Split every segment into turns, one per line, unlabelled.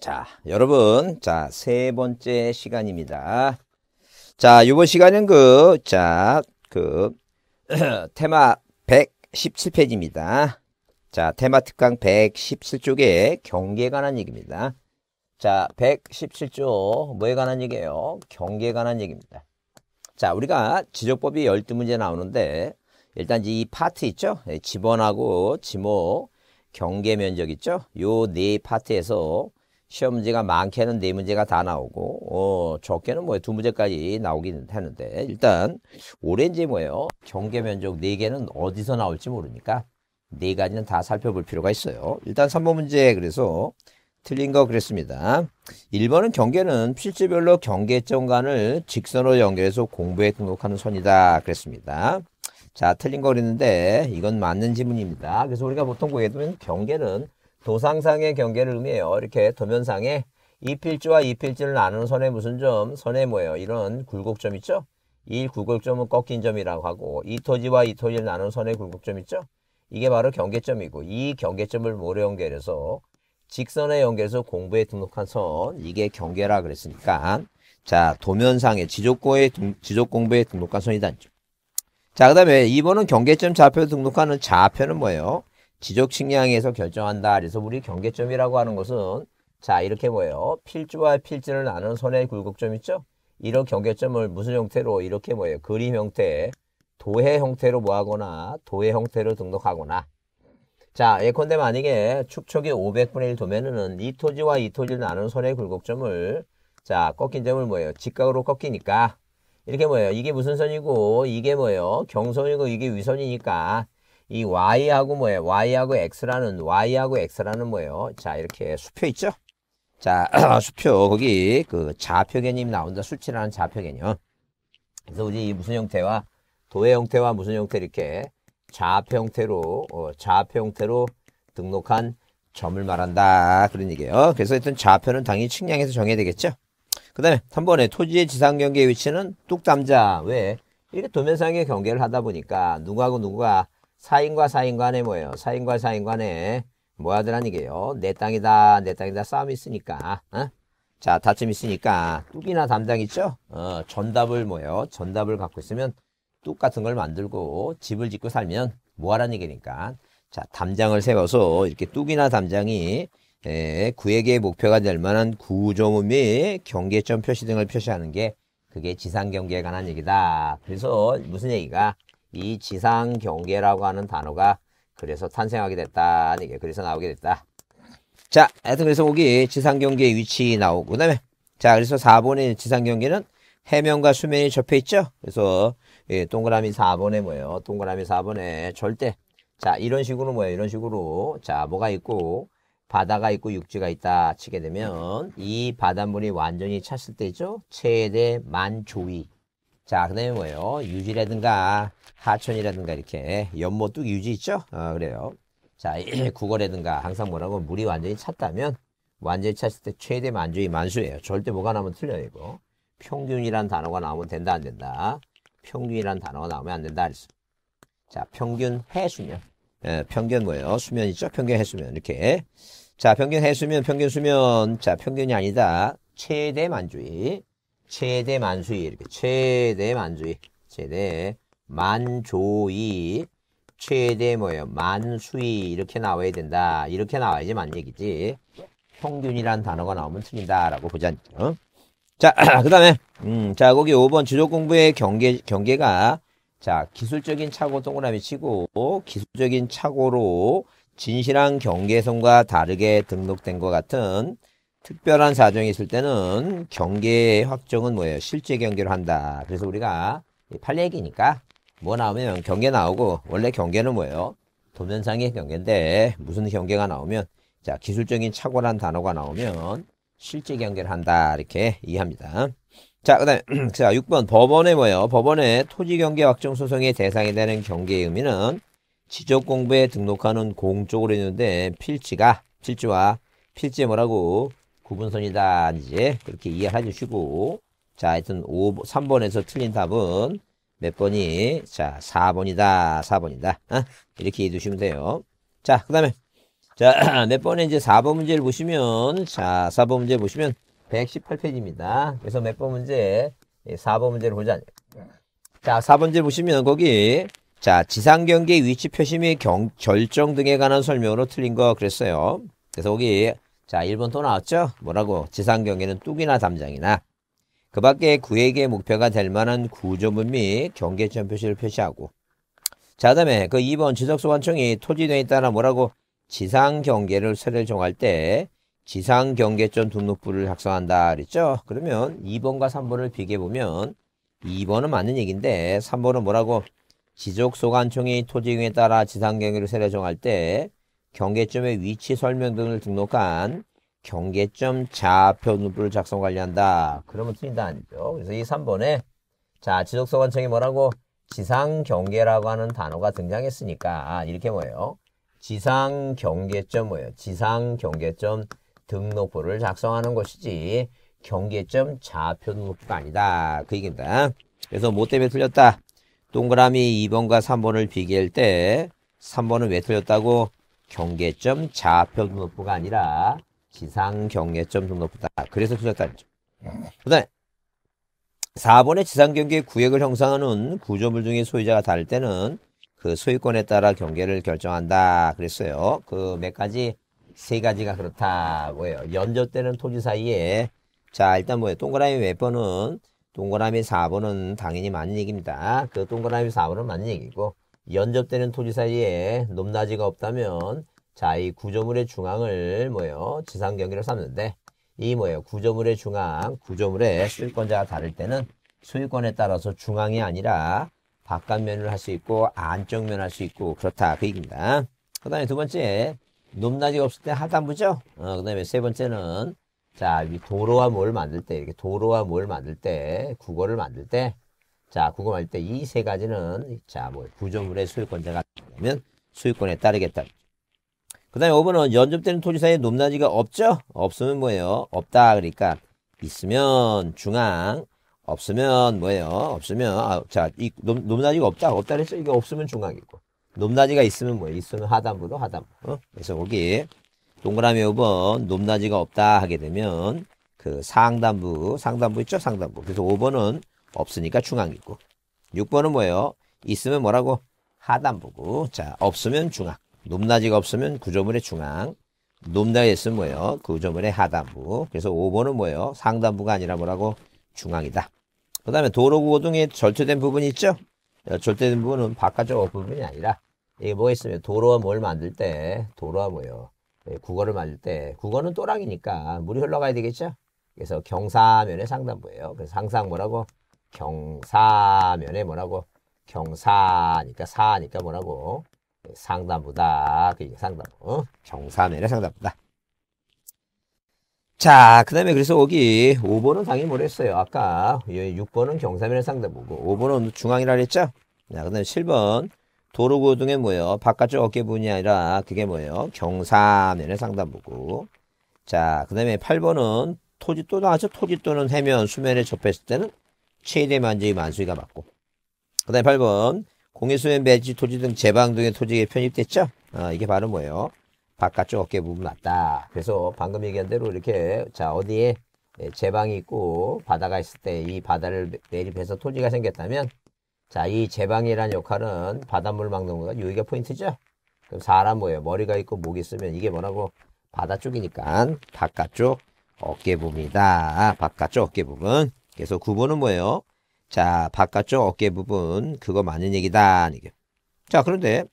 자, 여러분, 자, 세 번째 시간입니다. 자, 이번 시간은 그, 자, 그, 테마 117페이지입니다. 자, 테마 특강 117쪽에 경계에 관한 얘기입니다. 자, 117조 뭐에 관한 얘기예요? 경계에 관한 얘기입니다. 자, 우리가 지적법이 12문제 나오는데 일단 이 파트 있죠? 지번하고 예, 지모, 경계 면적 있죠? 요 네 파트에서 시험 문제가 많게는 네 문제가 다 나오고 어, 적게는 뭐 두 문제까지 나오긴 하는데 일단 오렌지 뭐예요? 경계 면적 네 개는 어디서 나올지 모르니까 네 가지는 다 살펴볼 필요가 있어요. 일단 3번 문제 그래서 틀린 거 그랬습니다. 1번은 경계는 필지별로 경계점 간을 직선으로 연결해서 공부에 등록하는 선이다 그랬습니다. 자 틀린 거 그랬는데 이건 맞는 지문입니다. 그래서 우리가 보통 보게 되면 경계는 도상상의 경계를 의미해요. 이렇게 도면상에 이필지와 이필지를 나누는 선의 무슨 점? 선의 뭐예요? 이런 굴곡점 있죠? 이 굴곡점은 꺾인 점이라고 하고 이토지와 이토지를 나누는 선의 굴곡점 있죠? 이게 바로 경계점이고 이 경계점을 모래 연결해서 직선에 연결해서 공부에 등록한 선 이게 경계라 그랬으니까 자 도면상의 지적고에 지적공부에 등록한 선이다. 자그 다음에 이번은 경계점 좌표 등록하는 좌표는 뭐예요? 지적 측량에서 결정한다. 그래서 우리 경계점이라고 하는 것은 자 이렇게 보여요. 필주와 필지를 나눈 선의 굴곡점 있죠? 이런 경계점을 무슨 형태로 이렇게 뭐예요? 그림 형태, 도해 형태로 뭐하거나 도해 형태로 등록하거나 자 예컨대 만약에 축척이 500분의 1 도면은 이 토지와 이 토지를 나눈 선의 굴곡점을 자 꺾인 점을 뭐예요? 직각으로 꺾이니까 이렇게 뭐예요? 이게 무슨 선이고 이게 뭐예요? 경선이고 이게 위선이니까 이 y하고 뭐예요? y하고 x라는 y하고 x라는 뭐예요? 자 이렇게 수표 있죠? 자 수표 거기 그 좌표 개념 나온다 수치라는 좌표 개념. 그래서 우리 이 무슨 형태와 도의 형태와 무슨 형태 이렇게 좌표 형태로 어, 좌표 형태로 등록한 점을 말한다 그런 얘기예요. 그래서 일단 좌표는 당연히 측량해서 정해야 되겠죠. 그 다음에 한 번에 토지의 지상 경계 위치는 뚝담자 왜 이렇게 도면상의 경계를 하다 보니까 누구하고 누구가 사인과 사인 간에 뭐예요? 사인과 사인 간에 뭐 하더란 얘기예요? 내 땅이다, 내 땅이다 싸움이 있으니까. 어? 자, 다툼 있으니까 뚝이나 담당 있죠? 어, 전답을 뭐예요? 전답을 갖고 있으면 뚝 같은 걸 만들고 집을 짓고 살면 뭐하란 얘기니까. 자, 담장을 세워서 이렇게 뚝이나 담장이 에, 구에게 목표가 될 만한 구조문 및 경계점 표시 등을 표시하는 게 그게 지상경계에 관한 얘기다. 그래서 무슨 얘기가 미지상 경계라고 하는 단어가 그래서 탄생하게 됐다. 이게 그래서 나오게 됐다. 자, 하여튼 그래서 거기 지상 경계 위치 나오고 그다음에 자, 그래서 4번의 지상 경계는 해면과 수면이 접해 있죠. 그래서 예, 동그라미 4번에 뭐예요? 동그라미 4번에 절대 자, 이런 식으로 뭐예요? 이런 식으로 자, 뭐가 있고 바다가 있고 육지가 있다 치게 되면 이 바닷물이 완전히 찼을 때죠. 최대 만 조위 자, 그 다음에 뭐예요? 유지라든가 하천이라든가 이렇게 연못 뚝 유지 있죠? 어, 그래요. 자, 국어라든가 항상 뭐라고 물이 완전히 찼다면 완전히 찼을 때 최대 만주의 만수예요. 절대 뭐가 나오면 틀려요, 이거. 평균이란 단어가 나오면 된다, 안 된다. 평균이란 단어가 나오면 안 된다. 그랬어. 자, 평균 해수면. 예, 평균 뭐예요? 수면 있죠? 평균 해수면. 이렇게. 자, 평균 해수면, 평균 수면. 자, 평균이 아니다. 최대 만주의. 최대 만수위 이렇게 최대 만수위 최대 만조위 최대 뭐예요 만수위 이렇게 나와야 된다 이렇게 나와야지만 얘기지 평균이란 단어가 나오면 틀린다라고 보자 어? 자그 다음에 음, 자 거기 5번 지력 공부의 경계 경계가 자 기술적인 착오 동그라미 치고 기술적인 착오로 진실한 경계선과 다르게 등록된 것 같은 특별한 사정이 있을 때는 경계 확정은 뭐예요? 실제 경계로 한다. 그래서 우리가 팔레기니까뭐 나오면 경계 나오고 원래 경계는 뭐예요? 도면상의 경계인데 무슨 경계가 나오면 자 기술적인 착오란 단어가 나오면 실제 경계를 한다 이렇게 이해합니다. 자, 그 다음에, 자, 6번. 법원의 뭐예요? 법원의 토지 경계 확정 소송의 대상이 되는 경계의 의미는 지적 공부에 등록하는 공적으로 있는데 필지가, 필지와 필지의 뭐라고 구분선이다. 이제 그렇게 이해해 주시고. 자, 하여튼 5, 3번에서 틀린 답은 몇 번이? 자, 4번이다. 4번이다. 어? 이렇게 해 주시면 돼요. 자, 그 다음에. 자, 몇 번에 이제 4번 문제를 보시면, 자, 4번 문제 보시면 118페이지입니다. 그래서 몇 번 문제, 4번 예, 문제를 보자. 자, 4번째 문 보시면 거기, 자, 지상경계 위치 표시 및 경, 결정 등에 관한 설명으로 틀린 거 그랬어요. 그래서 거기 자, 1번 또 나왔죠? 뭐라고? 지상경계는 뚝이나 담장이나 그 밖에 구획의 목표가 될 만한 구조물 및 경계점 표시를 표시하고 자, 다음에 그 2번 지적소관청이 토지등에 따라 뭐라고? 지상경계를 세를 정할 때 지상경계점 등록부를 작성한다 그랬죠? 그러면 2번과 3번을 비교해보면 2번은 맞는 얘기인데 3번은 뭐라고? 지적소관청이 토지등에 따라 지상경계를 세를 정할 때 경계점의 위치 설명 등을 등록한 경계점 좌표 눈부를 작성 관리한다. 그러면 틀린다 아니죠. 그래서 이 3번에 자 지적소관청이 뭐라고 지상 경계라고 하는 단어가 등장했으니까 아, 이렇게 뭐예요. 지상 경계점 뭐예요. 지상 경계점 등록부를 작성하는 것이지 경계점 좌표 등록부가 아니다. 그 얘기입니다. 그래서 뭐 때문에 틀렸다. 동그라미 2번과 3번을 비교할 때 3번은 왜 틀렸다고? 경계점 좌표 등록부가 아니라 지상 경계점 등록부다. 그래서 투자단죠. 그다음 4번의 지상 경계구역을 형성하는 구조물 중에 소유자가 다를 때는 그 소유권에 따라 경계를 결정한다 그랬어요. 그 몇 가지 세 가지가 그렇다고 해요. 연저 때는 토지 사이에 자 일단 뭐예요. 동그라미 몇 번은 동그라미 4번은 당연히 맞는 얘기입니다. 그 동그라미 4번은 맞는 얘기고 연접되는 토지 사이에 높낮이가 없다면 자, 이 구조물의 중앙을 뭐예요? 지상 경계로 삼는데 이 뭐예요? 구조물의 중앙, 구조물의 수익권자가 다를 때는 수익권에 따라서 중앙이 아니라 바깥면을 할 수 있고 안쪽면 할수 있고 그렇다 그 얘기입니다. 그 다음에 두 번째 높낮이가 없을 때 하단부죠. 어, 그 다음에 세 번째는 자, 이 도로와 뭘 만들 때 이렇게 도로와 뭘 만들 때 국어를 만들 때 자, 구금할 때 이 세 가지는 자, 뭐구조물의수익권자가 되면 수익권에 따르겠다. 그 다음에 5번은 연접되는 토지사에 높낮이가 없죠? 없으면 뭐예요? 없다. 그러니까 있으면 중앙, 없으면 뭐예요? 없으면 아, 자, 이 높, 낮이가 없다. 없다 그랬어. 이게 없으면 중앙이고. 높낮이가 있으면 뭐예요? 있으면 하단부로 하단부. 어? 그래서 거기 동그라미 5번 높낮이가 없다 하게 되면 그 상단부, 상단부 있죠? 상단부. 그래서 5번은 없으니까 중앙이고. 6번은 뭐예요? 있으면 뭐라고? 하단부고. 자, 없으면 중앙. 높낮이가 없으면 구조물의 중앙. 높낮이 있으면 뭐예요? 구조물의 하단부. 그래서 5번은 뭐예요? 상단부가 아니라 뭐라고? 중앙이다. 그 다음에 도로구호등에 절제된 부분이 있죠? 어, 절제된 부분은 바깥쪽 부분이 아니라 이게 뭐가 있으면 도로와 뭘 만들 때 도로와 뭐예요? 예, 국어를 만들 때 국어는 또랑이니까 물이 흘러가야 되겠죠? 그래서 경사면의 상단부예요. 그래서 항상 뭐라고? 경사면에 뭐라고 경사니까 사니까 뭐라고 상단보다 그게 상단부 어? 경사면에 상단부다 자, 그 다음에 그래서 여기 5번은 당연히 뭐랬어요? 아까 6번은 경사면의 상단부고 5번은 중앙이라 그랬죠? 자, 그 다음에 7번 도로고등의 뭐예요? 바깥쪽 어깨 부분이 아니라 그게 뭐예요? 경사면의 상단부고 자, 그 다음에 8번은 토지또 나왔죠? 토지또는 해면, 수면에 접했을 때는 최대 만적이 만수위가 맞고. 그 다음에 8번. 공해수면 매지 토지 등 제방 등의 토지에 편입됐죠? 어, 이게 바로 뭐예요? 바깥쪽 어깨 부분 맞다 그래서 방금 얘기한 대로 이렇게, 자, 어디에 예, 제방이 있고 바다가 있을 때 이 바다를 매립해서 토지가 생겼다면, 자, 이 제방이란 역할은 바닷물 막는 거가 여기가 포인트죠? 그럼 사람 뭐예요? 머리가 있고 목이 있으면 이게 뭐라고? 바다 쪽이니까 바깥쪽 어깨 부분이다. 바깥쪽 어깨 부분. 그래서 9번은 뭐예요? 자, 바깥쪽 어깨 부분 그거 맞는 얘기다. 이게. 자, 그런데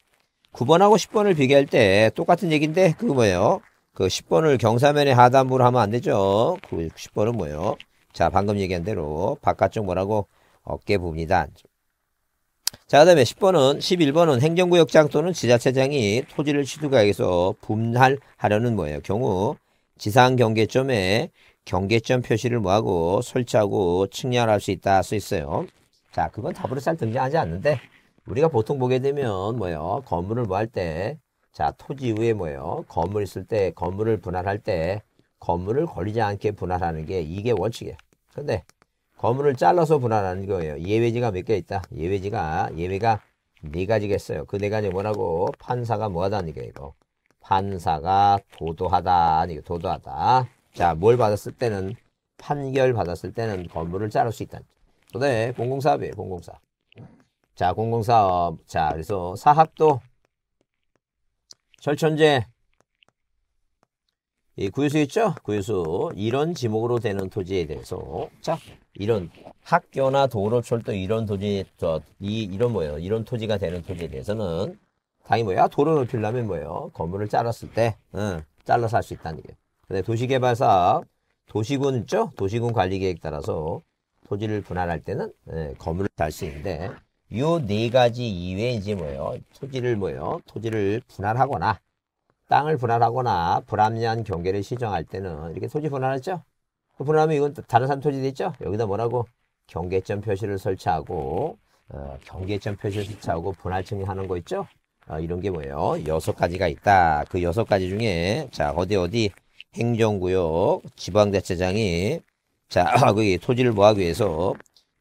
9번하고 10번을 비교할 때 똑같은 얘기인데 그거 뭐예요? 그 10번을 경사면의 하단부로 하면 안 되죠. 그 10번은 뭐예요? 자, 방금 얘기한 대로 바깥쪽 뭐라고? 어깨 부분이다. 자, 그 다음에 10번은 11번은 행정구역장 또는 지자체장이 토지를 취득하기 위해서 분할하려는 뭐예요? 경우 지상 경계점에 경계점 표시를 뭐하고 설치하고 측량할 수 있다 수 있어요. 자, 그건 답으로 잘 등장하지 않는데 우리가 보통 보게 되면 뭐예요? 건물을 뭐할 때, 자, 토지 위에 뭐예요? 건물 있을 때, 건물을 분할할 때 건물을 걸리지 않게 분할하는 게 이게 원칙이에요. 근데 건물을 잘라서 분할하는 거예요. 예외지가 몇 개 있다. 예외지가 예외가 네 가지겠어요. 그 네 가지 뭐라고 판사가 뭐하다는 게 이거. 판사가 도도하다. 아니 도도하다. 자, 뭘 받았을 때는 판결 받았을 때는 건물을 자를 수 있다. 그다 공공사업이에요. 공공사 자, 공공사업. 자, 그래서 사학도 철천재 이 구유수 있죠? 구유수 이런 지목으로 되는 토지에 대해서 자 이런 학교나 도로 철도 이런 토지 저이 이런 뭐예요? 이런 토지가 되는 토지에 대해서는 당연히 뭐야? 도로를 필라면 뭐예요? 건물을 잘랐을 때 응, 잘라서 할 수 있다는 얘 근데 도시개발사 도시군 있죠? 도시군 관리계획 따라서 토지를 분할할 때는 예, 건물을 달 수 있는데 요 네 가지 이외에 이제 뭐예요? 토지를 뭐예요? 토지를 분할하거나 땅을 분할하거나 불합리한 경계를 시정할 때는 이렇게 토지 분할했죠? 그 분할하면 이건 다른 사람 토지도 있죠? 여기다 뭐라고? 경계점 표시를 설치하고 어, 경계점 표시를 설치하고 분할 측량하는 거 있죠? 어, 이런 게 뭐예요? 여섯 가지가 있다. 그 여섯 가지 중에 자 어디 어디 행정구역 지방자치장이 자 거기 토지를 뭐하기 위해서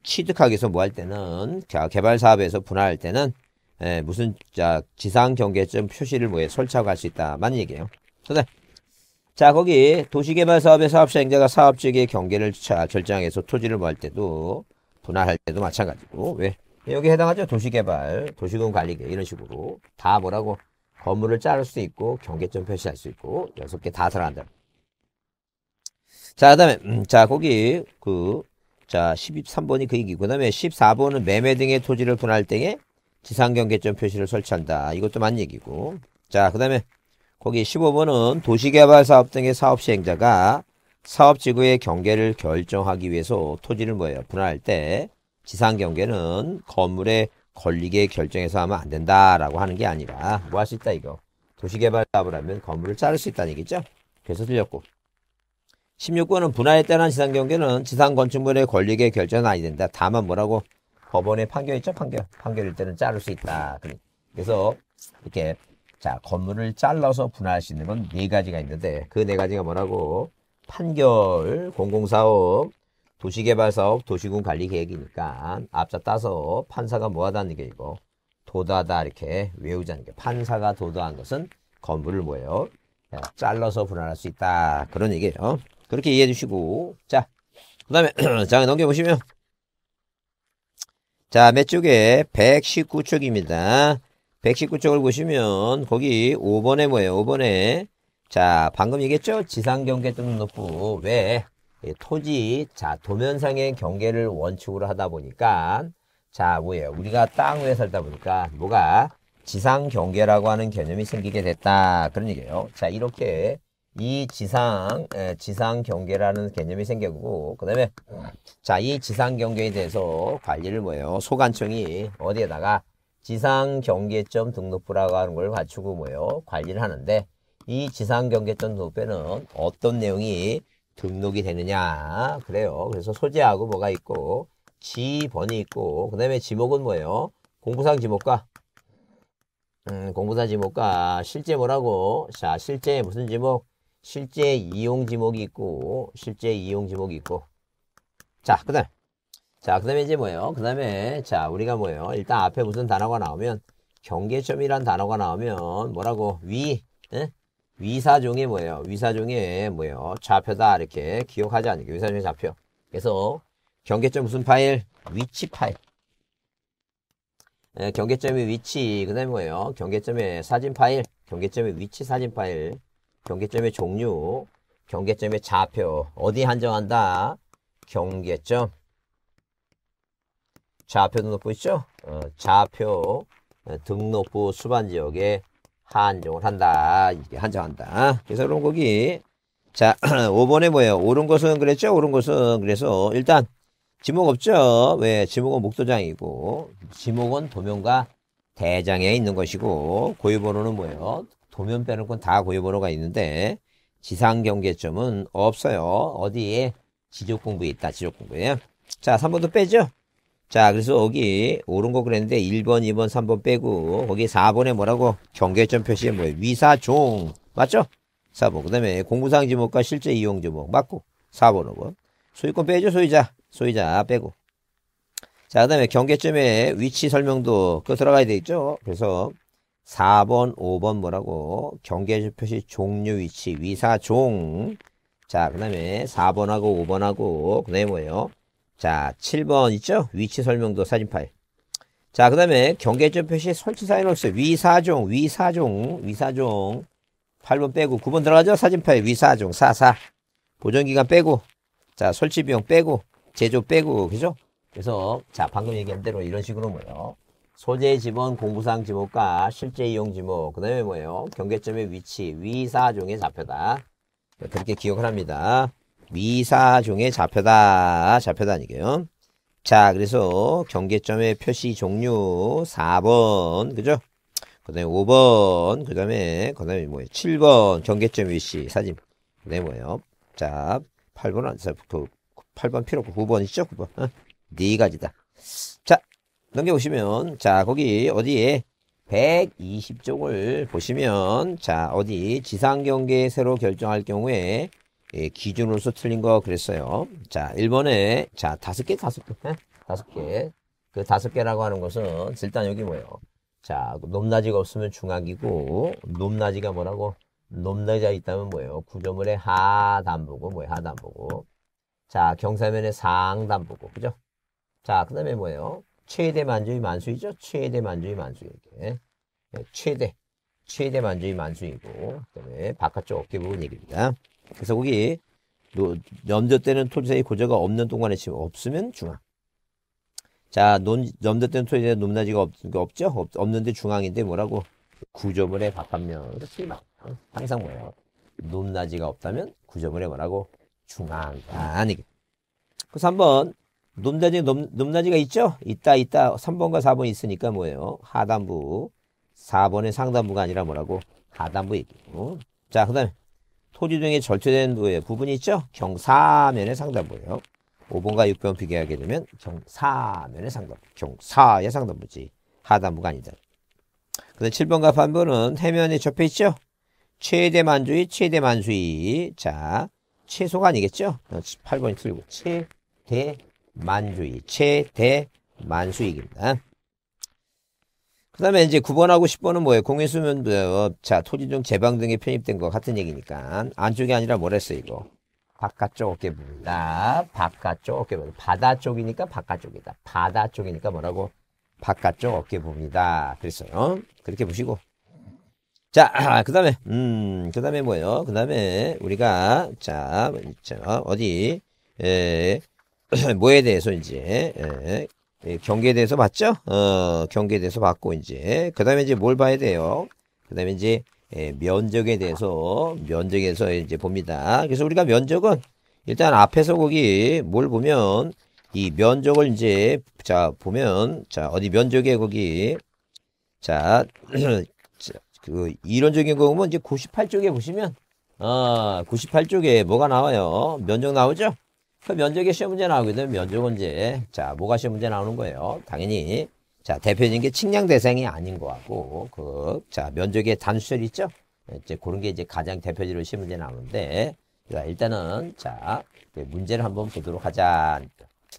취득하기 위해서 뭐 할 때는 자, 개발 사업에서 분할할 때는 에, 예, 무슨 자 지상 경계점 표시를 뭐에 설치하고 할 수 있다만 얘기예요. 그다자 거기 도시개발 사업의 사업자 행자가 사업지역의 경계를 자, 결정해서 토지를 뭐할 때도 분할할 때도 마찬가지고 왜 여기 해당하죠 도시개발 도시군 관리계 이런 식으로 다 뭐라고 건물을 자를 수 있고 경계점 표시할 수 있고 여섯 개다 들어간다. 자, 그 다음에, 음, 자, 거기, 그, 자, 13번이 그 얘기고, 그 다음에 14번은 매매 등의 토지를 분할 등에 지상경계점 표시를 설치한다. 이것도 맞는 얘기고. 자, 그 다음에, 거기 15번은 도시개발 사업 등의 사업 시행자가 사업 지구의 경계를 결정하기 위해서 토지를 뭐예요? 분할할 때 지상 경계는 건물에 걸리게 결정해서 하면 안 된다라고 하는 게 아니라 뭐 할 수 있다 이거. 도시개발 사업을 하면 건물을 자를 수 있다는 얘기죠. 그래서 들렸고. 16권은 분할에 따른 지상 경계는 지상 건축물의 권리계 결정은 아니 된다. 다만 뭐라고 법원의 판결 있죠? 판결. 판결일 때는 자를 수 있다. 그래서 이렇게 자 건물을 잘라서 분할할 수 있는 건 네 가지가 있는데 그 네 가지가 뭐라고 판결, 공공사업, 도시개발사업, 도시군 관리 계획이니까 앞서 따서 판사가 뭐 하다는 게 이거 도도하다 이렇게 외우자는 게 판사가 도도한 것은 건물을 뭐예요? 잘라서 분할할 수 있다 그런 얘기예요. 그렇게 이해해 주시고 자 그 다음에 장 넘겨보시면 자 매쪽에 119쪽입니다 119쪽을 보시면 거기 5번에 뭐예요 5번에 자 방금 얘기했죠 지상경계 등록고왜 토지 자 도면상의 경계를 원칙으로 하다 보니까 자 뭐예요 우리가 땅 위에 살다 보니까 뭐가 지상경계라고 하는 개념이 생기게 됐다 그런 얘기예요 자 이렇게 이 지상 예, 지상 경계라는 개념이 생겼고 그다음에 자이 지상 경계에 대해서 관리를 뭐예요 소관청이 어디에다가 지상 경계점 등록부라고 하는 걸 갖추고 뭐예요 관리를 하는데 이 지상 경계점 등록부에는 어떤 내용이 등록이 되느냐 그래요 그래서 소재하고 뭐가 있고 지번이 있고 그다음에 지목은 뭐예요 공부상 지목과 음, 공부상 지목과 실제 뭐라고 자 실제 무슨 지목 실제 이용 지목이 있고 실제 이용 지목이 있고 자 그다음 자 그다음에 이제 뭐예요? 그다음에 자 우리가 뭐예요? 일단 앞에 무슨 단어가 나오면 경계점이란 단어가 나오면 뭐라고 위 에? 위사종의 뭐예요? 위사종의 뭐예요? 좌표다 이렇게 기억하지 않을게 위사종의 좌표 그래서 경계점 무슨 파일? 위치 파일 예, 경계점의 위치 그 다음에 뭐예요? 경계점의 사진 파일 경계점의 위치 사진 파일 경계점의 종류, 경계점의 좌표 어디 한정한다? 경계점 좌표 도록고 있죠? 어, 좌표 어, 등록부 수반지역에 한정을 한다. 이게 한정한다. 그래서 그런 거기 자 5번에 뭐예요? 옳은 것은 그랬죠? 옳은 것은 그래서 일단 지목 없죠? 왜? 지목은 목도장이고 지목은 도면과 대장에 있는 것이고 고유번호는 뭐예요? 도면 빼놓고는 다 고유번호가 있는데 지상 경계점은 없어요. 어디에? 지적 공부 있다. 지적 공부에. 자, 3번도 빼죠? 자, 그래서 여기 옳은 거 그랬는데 1번, 2번, 3번 빼고 거기 4번에 뭐라고? 경계점 표시에 뭐예요? 위사종. 맞죠? 4번. 그 다음에 공부상 지목과 실제 이용 지목 맞고 4번, 5번. 소유권 빼죠? 소유자. 소유자 빼고. 자, 그 다음에 경계점의 위치 설명도 그 들어가야 되겠죠? 그래서 4번, 5번 뭐라고? 경계해 표시 종류 위치, 위사종. 자, 그 다음에 4번하고 5번하고, 그 다음에 뭐예요? 자, 7번 있죠? 위치 설명도 사진 파일. 자, 그 다음에 경계점 표시 설치 사인홀스 위사종, 위사종, 위사종. 8번 빼고 9번 들어가죠? 사진 파일 위사종, 44. 보정기간 빼고, 자, 설치 비용 빼고, 제조 빼고, 그죠? 그래서, 자, 방금 얘기한 대로 이런 식으로 뭐예요? 소재 지번 공부상 지목과 실제 이용 지목 그 다음에 뭐예요? 경계점의 위치 위사종의 좌표다 그렇게 기억을 합니다 위사종의 좌표다 좌표다 아니게요자 그래서 경계점의 표시 종류 4번 그죠? 그 다음에 5번 그 다음에 그 다음에 뭐예요? 7번 경계점 위치 사진 그 다음에 뭐예요? 자 8번은 8번 그 필요 없고 9번이죠? 9번 어? 네 가지다 자 넘겨보시면 자 거기 어디에 120쪽을 보시면 자 어디 지상경계 새로 결정할 경우에 예, 기준으로서 틀린 거 그랬어요. 자 1번에 자 다섯 개 다섯 개 다섯 개그 다섯 개라고 하는 것은 일단 여기 뭐예요? 자 그 높낮이가 없으면 중학이고 높낮이가 뭐라고? 높낮이가 있다면 뭐예요? 구조물의 하단부고 뭐예요? 하단부고 자 경사면의 상단부고 그죠? 자그 다음에 뭐예요? 최대 만주의 만수이죠. 최대 만주의 만수에게. 네, 최대. 최대 만주의 만수이고, 그 다음에 바깥쪽 어깨 부분 얘기입니다. 그래서 거기, 염저 때는 토지사의 고저가 없는 동안에 지금 없으면 중앙. 자, 논, 염저 때는 토지사의 높낮이가 없, 그러니까 없죠? 없, 는데 중앙인데 뭐라고? 구조물의 바깥면으로 실망. 어, 항상 뭐예요? 높낮이가 없다면 구조물의 뭐라고? 중앙. 아니게. 그래서 한번 높낮이 높, 낮이가 있죠? 있다 있다 3번과 4번 있으니까 뭐예요? 하단부 4번의 상단부가 아니라 뭐라고? 하단부 얘기고 어? 자그 다음에 토지 등의 절제된 부분이 있죠? 경사면의 상단부예요. 5번과 6번 비교하게 되면 경사면의 상단부, 경사의 상단부지 하단부가 아니다. 근데 7번과 8번은 해면이 접해 있죠? 최대 만주의 최대 만수위. 자, 최소가 아니겠죠? 8번이 어, 틀리고 최대 만주익, 최대 만수익입니다. 그 다음에 이제 9번하고 10번은 뭐예요? 공인수면부자 토지종 제방 등에 편입된 것 같은 얘기니까 안쪽이 아니라 뭐랬어 이거? 바깥쪽 어깨 부분이다. 바깥쪽 어깨 부분. 바다 쪽이니까 바깥쪽이다. 바다 쪽이니까 뭐라고? 바깥쪽 어깨 부분이다. 그랬어요. 그렇게 보시고. 자, 그 다음에, 음, 그 다음에 뭐예요? 그 다음에 우리가, 자, 어디, 에, 뭐에 대해서 이제 예, 예 경계에 대해서 봤죠? 어, 경계에 대해서 봤고 이제 그다음에 이제 뭘 봐야 돼요? 그다음에 이제 예, 면적에 대해서 면적에서 이제 봅니다. 그래서 우리가 면적은 일단 앞에서 거기 뭘 보면 이 면적을 이제 자 보면 자 어디 면적에 거기 자 그 이론적인 거 보면 이제 98쪽에 보시면 아 98쪽에 뭐가 나와요? 면적 나오죠? 그 면적의 시험 문제 나오거든요 면적 문제. 자, 뭐가 시험 문제 나오는 거예요? 당연히. 자, 대표적인 게 측량 대상이 아닌 거하고, 그, 자, 면적의 단수열 있죠? 이제 그런 게 이제 가장 대표적으로 시험 문제 나오는데, 자, 일단은, 자, 문제를 한번 보도록 하자.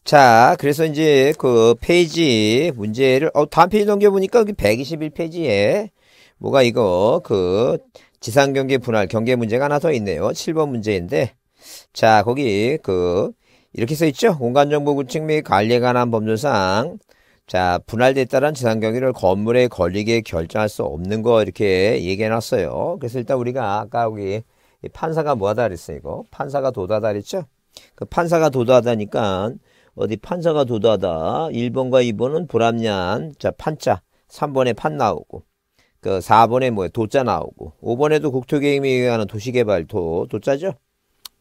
자, 그래서 이제 그 페이지 문제를, 어, 다음 페이지 넘겨보니까 여기 121페이지에 뭐가 이거, 그, 지상경계 분할 경계 문제가 하나 더 있네요. 7번 문제인데, 자, 거기 그 이렇게 써있죠. 공간정보구축 및 관리에 관한 법률상 자분할됐다는 지상 경위를 건물에 걸리게 결정할 수 없는 거 이렇게 얘기해놨어요. 그래서 일단 우리가 아까 우리 판사가 뭐하다 그랬어요. 이거 판사가 도다다 그랬죠. 그 판사가 도다다니까 어디 판사가 도다다 1번과 2번은 불합리한 자 판자 3번에 판 나오고 그 4번에 뭐 도자 나오고 5번에도 국토계획에 의한 도시개발 도 도자죠.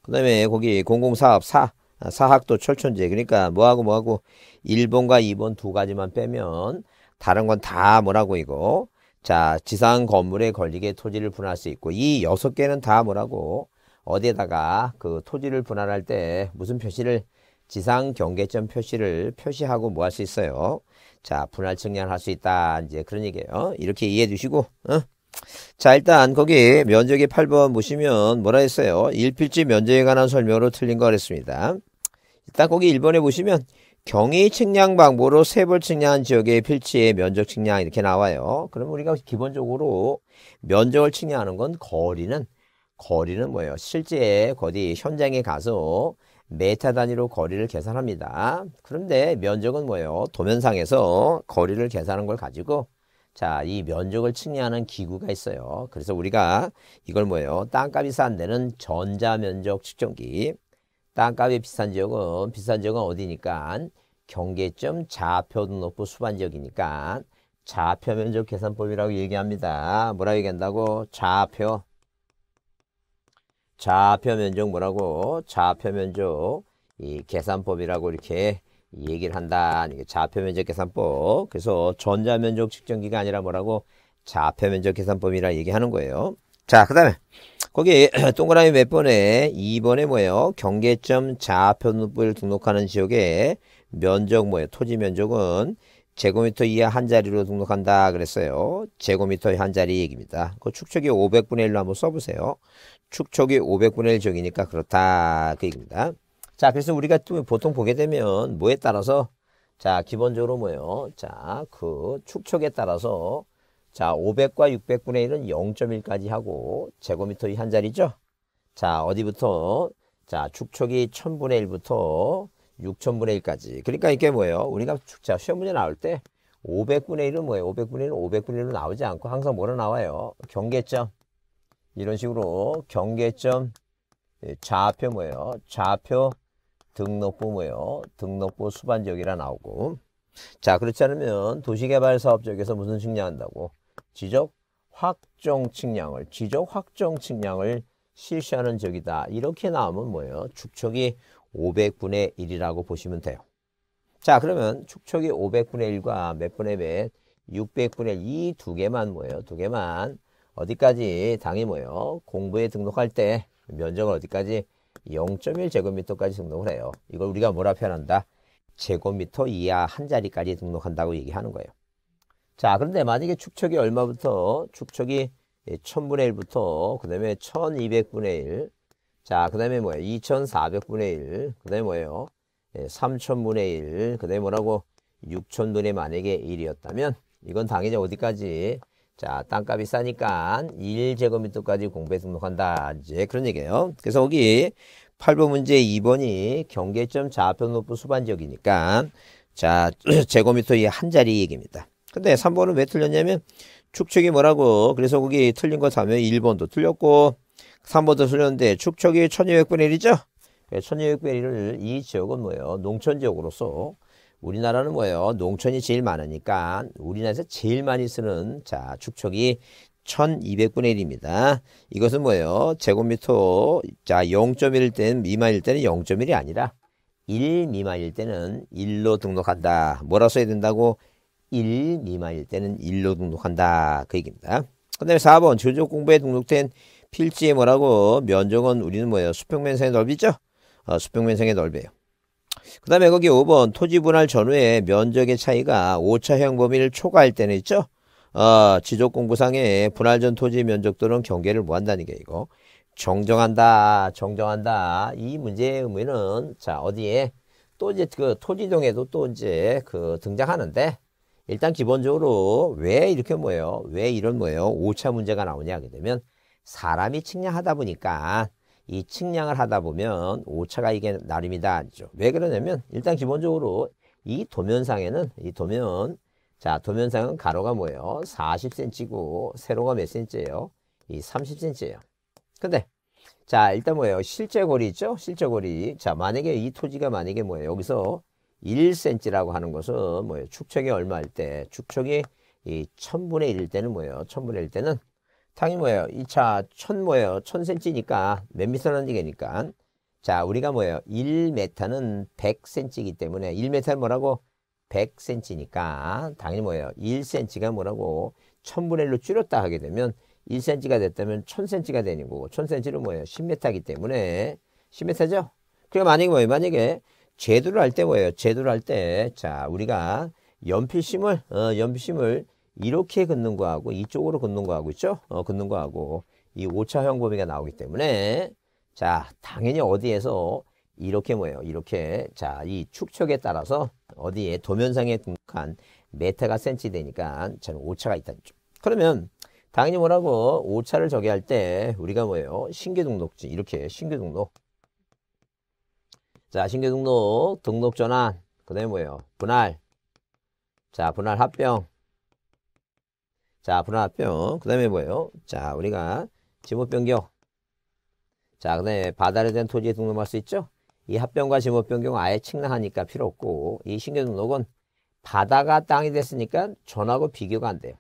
그 다음에 거기 공공사업 사 아, 사학도 철천지 그러니까 뭐하고 뭐하고 1번과 2번 두 가지만 빼면 다른 건 다 뭐라고 이거 자 지상 건물에 걸리게 토지를 분할 수 있고 이 여섯 개는 다 뭐라고 어디에다가 그 토지를 분할할 때 무슨 표시를 지상 경계점 표시를 표시하고 뭐 할 수 있어요 자 분할 측량을 할 수 있다 이제 그런 얘기예요 어? 이렇게 이해해 주시고 어? 자 일단 거기 면적의 8번 보시면 뭐라 했어요? 일필지 면적에 관한 설명으로 틀린 거 그랬습니다. 땅 거기 1번에 보시면 경위 측량 방법으로 세벌 측량한 지역의 필지의 면적 측량 이렇게 나와요. 그럼 우리가 기본적으로 면적을 측량하는 건 거리는 거리는 뭐예요? 실제 거리 현장에 가서 메타 단위로 거리를 계산합니다. 그런데 면적은 뭐예요? 도면상에서 거리를 계산한 걸 가지고 자, 이 면적을 측량하는 기구가 있어요. 그래서 우리가 이걸 뭐예요? 땅값이 싼 데는 전자면적 측정기. 땅값이 비싼 지역은 비싼 지역은 어디니까 경계점 좌표도 높고 수반 지역이니까 좌표 면적 계산법이라고 얘기합니다. 뭐라 고 얘기한다고? 좌표. 좌표 면적 뭐라고? 좌표 면적 이 계산법이라고 이렇게 얘기를 한다. 이게 좌표 면적 계산법. 그래서 전자 면적 측정기가 아니라 뭐라고? 좌표 면적 계산법이라 얘기하는 거예요. 자, 그 다음에 거기 동그라미 몇 번에 2번에 뭐예요? 경계점 좌표를 등록하는 지역의 면적 뭐예요? 토지 면적은 제곱미터 이하 한 자리로 등록한다 그랬어요. 제곱미터 한 자리 얘기입니다. 그 축척이 500분의 1로 한번 써보세요. 축척이 500분의 1 지역이니까 그렇다 그 얘기입니다. 자 그래서 우리가 보통 보게 되면 뭐에 따라서 자 기본적으로 뭐예요? 자 그 축척에 따라서 자, 500과 600분의 1은 0.1까지 하고 제곱미터의 한 자리죠. 자, 어디부터? 자, 축척이 1000분의 1부터 6000분의 1까지. 그러니까 이게 뭐예요? 우리가 축자 시험 문제 나올 때 500분의 1은 뭐예요? 500분의 1은 500분의 1로 나오지 않고 항상 뭐로 나와요? 경계점. 이런 식으로 경계점 예, 좌표 뭐예요? 좌표 등록부 뭐예요? 등록부 수반 지역이라 나오고 자 그렇지 않으면 도시개발사업 쪽에서 무슨 식량한다고 지적 확정 측량을 지적 확정 측량을 실시하는 적이다. 이렇게 나오면 뭐예요? 축척이 500분의 1이라고 보시면 돼요. 자 그러면 축척이 500분의 1과 몇 분의 몇 600분의 2 두 개만 뭐예요? 두 개만 어디까지 당이 뭐예요? 공부에 등록할 때 면적을 어디까지 0.1 제곱미터까지 등록을 해요. 이걸 우리가 뭐라 표현한다? 제곱미터 이하 한 자리까지 등록한다고 얘기하는 거예요. 자, 그런데 만약에 축척이 얼마부터, 축척이 1000분의 예, 1부터, 그 다음에 1200분의 1, 자, 그 다음에 뭐예요? 2400분의 1, 그 다음에 뭐예요? 3000분의 예, 1, 그 다음에 뭐라고? 6000분의 만약에 1이었다면, 이건 당연히 어디까지? 자, 땅값이 싸니까 1제곱미터까지 공부에 등록한다. 이제 그런 얘기예요. 그래서 여기 8번 문제 2번이 경계점 좌표 높은 수반지역이니까 자, 제곱미터 이 한 자리 얘기입니다. 근데 3번은 왜 틀렸냐면 축척이 뭐라고 그래서 거기 틀린 거 다음에 1번도 틀렸고 3번도 틀렸는데 축척이 1200분의 1이죠. 1200분의 예, 1을 이 지역은 뭐예요? 농촌 지역으로서 우리나라는 뭐예요? 농촌이 제일 많으니까 우리나라에서 제일 많이 쓰는 자 축척이 1200분의 1입니다. 이것은 뭐예요? 제곱미터 자 0.1일 때는 미만일 때는 0.1이 아니라 1 미만일 때는 1로 등록한다. 뭐라 써야 된다고? 1 미만일 때는 1로 등록한다. 그 얘기입니다. 그 다음에 4번 주족 공부에 등록된 필지에 뭐라고 면적은 우리는 뭐예요? 수평면상의 넓이죠? 어, 수평면상의 넓이에요. 그 다음에 거기 5번 토지 분할 전후에 면적의 차이가 5차형 범위를 초과할 때는 있죠? 어, 지적공부상에 분할 전 토지 면적 또는 경계를 뭐한다는 게 이거 정정한다 정정한다 이 문제의 의미는 자 어디에 또 이제 그 토지동에도 또 이제 그 등장하는데 일단 기본적으로 왜 이렇게 뭐예요? 왜 이런 뭐예요? 오차 문제가 나오냐 하게 되면 사람이 측량하다 보니까 이 측량을 하다 보면 오차가 이게 나름이다. 왜 그러냐면 일단 기본적으로 이 도면상에는 이 도면 자 도면상은 가로가 뭐예요? 40cm고 세로가 몇 cm예요? 이 30cm예요. 근데 자 일단 뭐예요? 실제 거리 있죠? 실제 거리. 자 만약에 이 토지가 만약에 뭐예요? 여기서 1cm라고 하는 것은 뭐예요? 축척이 얼마일 때, 축척이 이 1000분의 1 때는 뭐예요? 1000분의 1 때는 당이 뭐예요? 2차 1000 뭐예요? 1000cm니까 몇 미터라는 얘기니까. 자, 우리가 뭐예요? 1m는 100cm이기 때문에 1m는 뭐라고? 100cm니까 당연히 뭐예요? 1cm가 뭐라고? 1000분의 1로 줄였다 하게 되면 1cm가 됐다면 1000cm가 되는 거고 1000cm는 뭐예요? 10m이기 때문에 10m죠? 그럼 그러니까 만약에 뭐예요? 만약에 제도를 할 때 뭐예요? 제도를 할 때 자 우리가 연필심을 어, 연필심을 이렇게 긋는 거하고 이쪽으로 긋는 거하고 있죠? 어, 긋는 거하고 이 오차형 범위가 나오기 때문에 자 당연히 어디에서 이렇게 뭐예요? 이렇게 자 이 축척에 따라서 어디에 도면상에 등록한 메타가 센치 되니까 저는 오차가 있다는 거죠. 그러면 당연히 뭐라고 오차를 저기할 때 우리가 뭐예요? 신규 등록지 이렇게 신규 등록 자, 신규 등록, 등록 전환, 그 다음에 뭐예요? 분할. 자, 분할 합병. 자, 분할 합병. 그 다음에 뭐예요? 자, 우리가 지목 변경. 자, 그 다음에 바다에 대한 토지에 등록할 수 있죠? 이 합병과 지목 변경은 아예 측량하니까 필요 없고, 이 신규 등록은 바다가 땅이 됐으니까 전하고 비교가 안 돼요.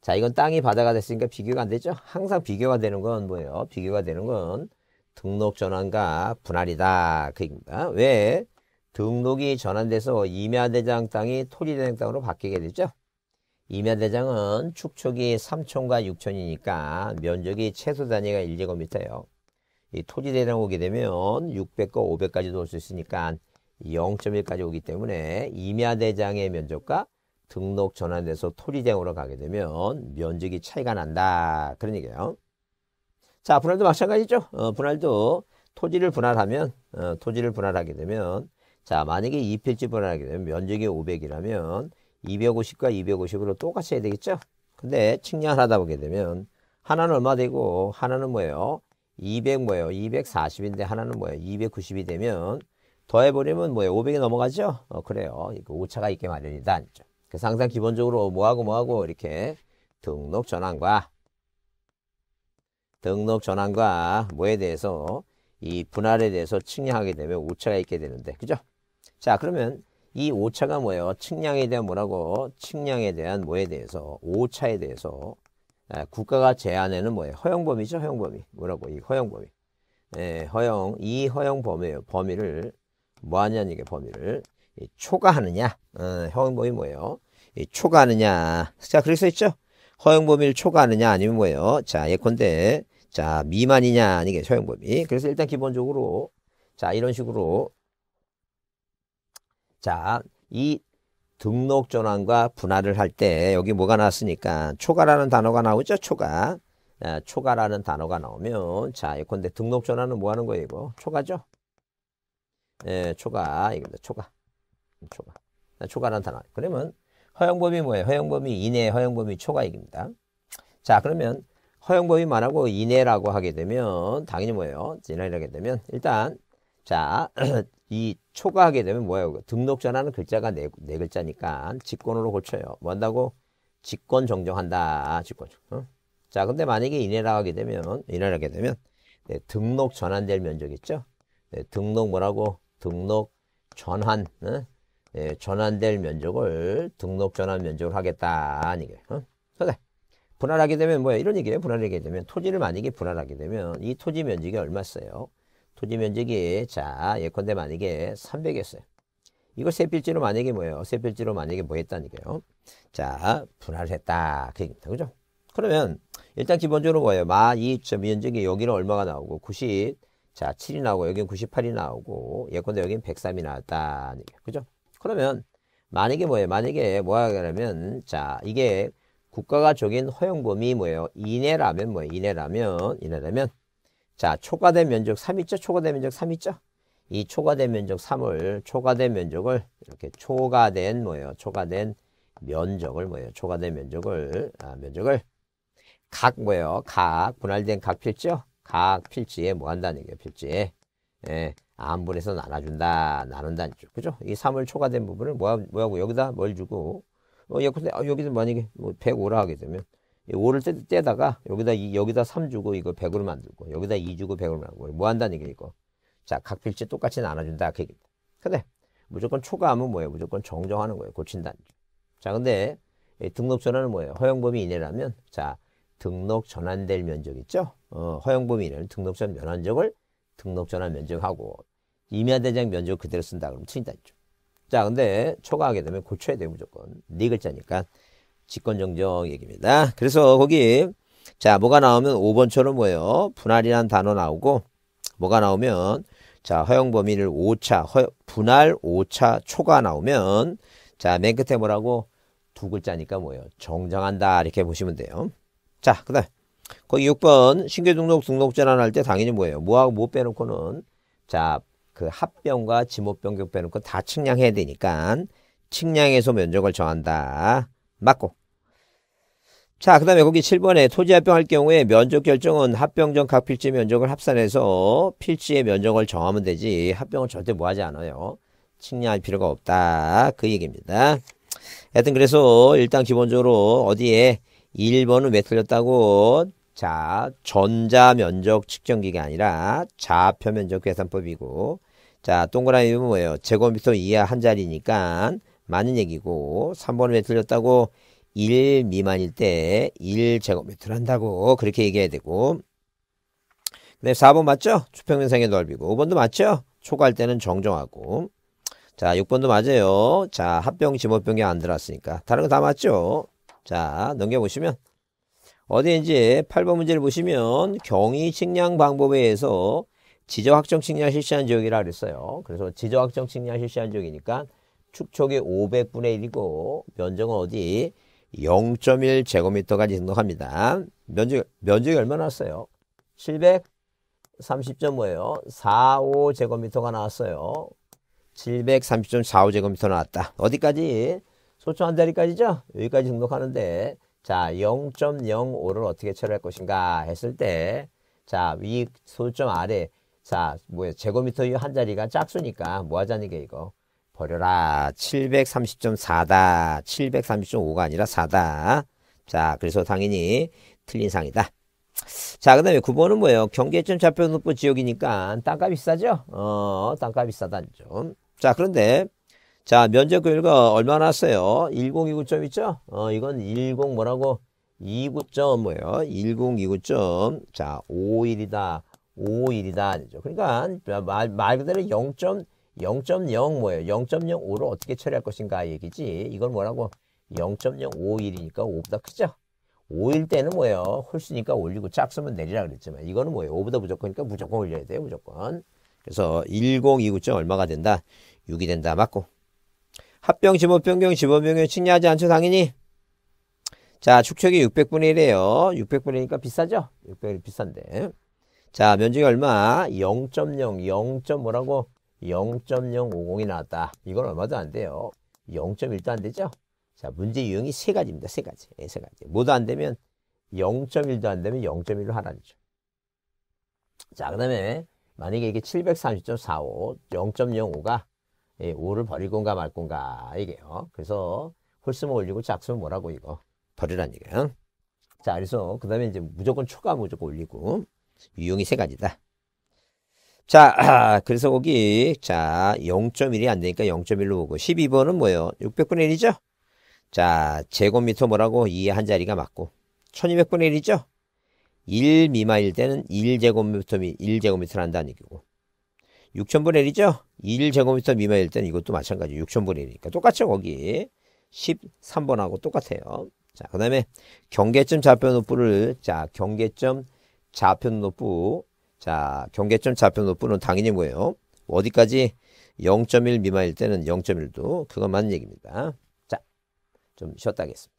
자, 이건 땅이 바다가 됐으니까 비교가 안 되죠? 항상 비교가 되는 건 뭐예요? 비교가 되는 건 등록 전환과 분할이다. 그입니다 왜? 등록이 전환돼서 임야대장 땅이 토지대장 땅으로 바뀌게 되죠. 임야대장은 축척이 3촌과 6촌이니까 면적이 최소 단위가 1제곱미터예요. 이 토지대장 오게 되면 600과 500까지도 올 수 있으니까 0.1까지 오기 때문에 임야대장의 면적과 등록 전환돼서 토지대장으로 가게 되면 면적이 차이가 난다. 그런 얘기예요. 자, 분할도 마찬가지죠. 어, 분할도 토지를 분할하면, 어, 토지를 분할하게 되면, 자, 만약에 2필지 분할하게 되면 면적이 500이라면 250과 250으로 똑같이 해야 되겠죠. 근데 측량을 하다 보게 되면 하나는 얼마 되고 하나는 뭐예요? 200 뭐예요? 240인데 하나는 뭐예요? 290이 되면 더해버리면 뭐예요? 500이 넘어가죠? 어, 그래요. 오차가 있게 마련이다. 아죠 그래서 항상 기본적으로 뭐하고 뭐하고 이렇게 등록 전환과 등록 전환과 뭐에 대해서 이 분할에 대해서 측량하게 되면 오차가 있게 되는데 그죠? 자 그러면 이 오차가 뭐예요? 측량에 대한 뭐라고? 측량에 대한 뭐에 대해서 오차에 대해서 예, 국가가 제한에는 뭐예요? 허용 범위죠 허용 범위 뭐라고 이 허용 범위 예, 에, 허용 이 허용 범위 범위를 뭐하냐는 이게 범위를 이 초과하느냐 어, 허용 범위 뭐예요? 이 초과하느냐 자 그래서 있죠? 허용 범위를 초과하느냐 아니면 뭐예요? 자, 예컨대 자, 미만이냐 아니게 허용 범위. 그래서 일단 기본적으로 자, 이런 식으로 자, 이 등록 전환과 분할을 할 때 여기 뭐가 나왔으니까 초과라는 단어가 나오죠? 초과. 아, 초과라는 단어가 나오면 자, 예컨대 등록 전환은 뭐 하는 거예요, 이거? 초과죠? 예, 초과. 이겁니다. 초과. 초과. 아, 초과라는 단어. 그러면 허용 범위 뭐예요? 허용 범위 이내, 허용 범위 초과액입니다 자, 그러면 허용 범위말 하고 이내라고 하게 되면 당연히 뭐예요? 이내라게 되면 일단 자, 이 초과하게 되면 뭐예요? 그 등록 전환은 글자가 네, 네 글자니까 직권으로 고쳐요. 뭐 한다고? 직권 정정한다. 직권 정정. 어? 자, 근데 만약에 이내라 고 하게 되면, 이내라 게 되면, 네, 등록 전환될 면적 있죠? 네, 등록 뭐라고? 등록 전환, 어? 예, 전환될 면적을 등록 전환 면적을 하겠다는 얘기 어? 그래. 분할하게 되면 뭐야? 이런 얘기예요. 분할하게 되면 토지를 만약에 분할하게 되면 이 토지 면적이 얼마 써요? 토지 면적이 자 예컨대 만약에 300이었어요. 이걸 세 필지로 만약에 뭐예요? 세 필지로 만약에 뭐 했다는 얘요자 분할을 했다 그 얘기입니다. 그죠? 그러면 일단 기본적으로 뭐예요? 마이 면적이 여기는 얼마가 나오고 90 자, 7이 나오고 여긴 98이 나오고 예컨대 여긴 103이 나왔다 그죠? 그러면 만약에 뭐예요? 만약에 뭐하냐면 자 이게 국가가 적인 허용범위 뭐예요? 이내라면 뭐예요? 이내라면 이내라면 자 초과된 면적 3 있죠? 초과된 면적 3 있죠? 이 초과된 면적 3을 초과된 면적을 이렇게 초과된 뭐예요? 초과된 면적을 뭐예요? 초과된 면적을 아, 면적을 각 뭐예요? 각 분할된 각 필지요? 각 필지에 뭐 한다는 얘 필지에 예, 안분에서 나눠준다, 나눈다, 그죠? 이 3월 초과된 부분을 뭐, 뭐하고 여기다 뭘 주고, 어, 예, 근데, 아, 여기서 만약에 뭐 105라 하게 되면, 5를 예, 떼, 떼다가, 여기다, 이, 여기다 3 주고, 이거 100으로 만들고, 여기다 2 주고, 100으로 만들고, 뭐 한다는 얘기, 이거. 자, 각 필지 똑같이 나눠준다, 그 얘기입니다. 근데, 무조건 초과하면 뭐예요? 무조건 정정하는 거예요. 고친다는 자, 근데, 등록 전환은 뭐예요? 허용 범위 이내라면, 자, 등록 전환될 면적 있죠? 어, 허용 범위 이내는 등록 전 면한적을 등록 전환 면적하고 임야 대장 면적 그대로 쓴다 그러면 틀린다 했죠. 자, 근데 초과하게 되면 고쳐야 돼요, 무조건. 네 글자니까. 직권정정 얘기입니다. 그래서 거기, 자, 뭐가 나오면 5번처럼 뭐예요? 분할이란 단어 나오고, 뭐가 나오면, 자, 허용 범위를 5차, 허, 분할 5차 초과 나오면, 자, 맨 끝에 뭐라고? 두 글자니까 뭐예요? 정정한다. 이렇게 보시면 돼요. 자, 그 다음. 거기 6번 신규등록 등록전환 할때 당연히 뭐예요? 뭐하고 뭐 빼놓고는 자그 합병과 지목변경 빼놓고 다 측량해야 되니까 측량해서 면적을 정한다. 맞고. 자, 그 다음에 거기 7번에 토지합병할 경우에 면적 결정은 합병 전 각 필지 면적을 합산해서 필지의 면적을 정하면 되지 합병은 절대 뭐 하지 않아요. 측량할 필요가 없다. 그 얘기입니다. 하여튼 그래서 일단 기본적으로 어디에 1번은 왜 틀렸다고? 자, 전자면적 측정기가 아니라 좌표면적 계산법이고 자, 동그라미 보면 뭐예요? 제곱미터 이하 한 자리니까 많은 얘기고 3번은 왜 틀렸다고? 1 미만일 때 1제곱미터를 한다고 그렇게 얘기해야 되고 그 4번 맞죠? 추평면상의 넓이고 5번도 맞죠? 초과할 때는 정정하고 자 6번도 맞아요. 자 합병, 지모병이 안 들어왔으니까 다른 거 다 맞죠? 자, 넘겨보시면 어디인지 8번 문제를 보시면 경위 측량 방법에 의해서 지저 확정 측량 실시한 지역이라 그랬어요. 그래서 지저 확정 측량 실시한 지역이니까 축척이 500분의 1이고 면적은 어디? 0.1 제곱미터까지 등록합니다. 면적 면적이 얼마 나왔어요? 730점 뭐예요? 45 제곱미터가 나왔어요. 730.45 제곱미터 나왔다. 어디까지? 소초 한 자리까지죠? 여기까지 등록하는데 자 0.05를 어떻게 처리할 것인가 했을 때 자 위 소점 아래 자 뭐야 제곱미터 위한 자리가 짝수니까 뭐 하자는 게 이거 버려라 730.4다 730.5가 아니라 4다 자 그래서 당연히 틀린 상이다 자, 그 다음에 9번은 뭐예요? 경계점 좌표 높고 지역이니까 땅값이 싸죠? 어, 땅값이 싸다 좀. 자, 그런데 자, 면적 효율가 얼마나 왔어요? 1029점 있죠? 어, 이건 10 뭐라고? 29점 뭐예요? 1029점. 자, 5일이다5일이다 아니죠. 그러니까 말, 말 그대로 0. 0.0 뭐예요? 0.05를 어떻게 처리할 것인가 얘기지. 이건 뭐라고? 0 0 5일이니까 5보다 크죠? 5일 때는 뭐예요? 홀수니까 올리고 짝수면 내리라 그랬지만 이거는 뭐예요? 5보다 무조건이니까 무조건 올려야 돼요. 무조건. 그래서 1029점 얼마가 된다? 6이 된다. 맞고. 합병, 지목, 변경, 지원, 변경 측량하지 않죠, 당연히. 자, 축척이 600분의 1이에요. 600분이니까 비싸죠? 600이 비싼데. 자, 면적이 얼마? 0.0, 0. 뭐라고? 0.050이 나왔다. 이건 얼마도 안 돼요. 0.1도 안 되죠? 자, 문제 유형이 세 가지입니다. 세 가지. 예, 세 가지. 모두 안 되면 0.1도 안 되면 0.1로 하라는 거죠. 자, 그 다음에 만약에 이게 730.45, 0.05가 이 예, 5를 버릴 건가 말 건가 이게요. 그래서 홀수면 올리고 작수면 뭐라고 이거 버리란 얘기요자 그래서 그 다음에 이제 무조건 초과 무조건 올리고 유형이 세 가지다. 자 그래서 거기 자 0.1이 안 되니까 0.1로 오고 12번은 뭐예요? 600분의 1이죠? 자 제곱미터 뭐라고 2의 한 자리가 맞고 1200분의 1이죠? 1 미만일 때는 1제곱미터 미 1제곱미터를 한다는 얘기고 6,000분의 1이죠? 1제곱미터 미만일 때는 이것도 마찬가지 6,000분의 1이니까 똑같죠, 거기. 13번하고 똑같아요. 자, 그 다음에 경계점 좌표 높부를, 자, 경계점 좌표 높부. 자, 경계점 좌표 높부는 당연히 뭐예요? 어디까지? 0.1 미만일 때는 0.1도 그것만 얘기입니다. 자, 좀 쉬었다 하겠습니다.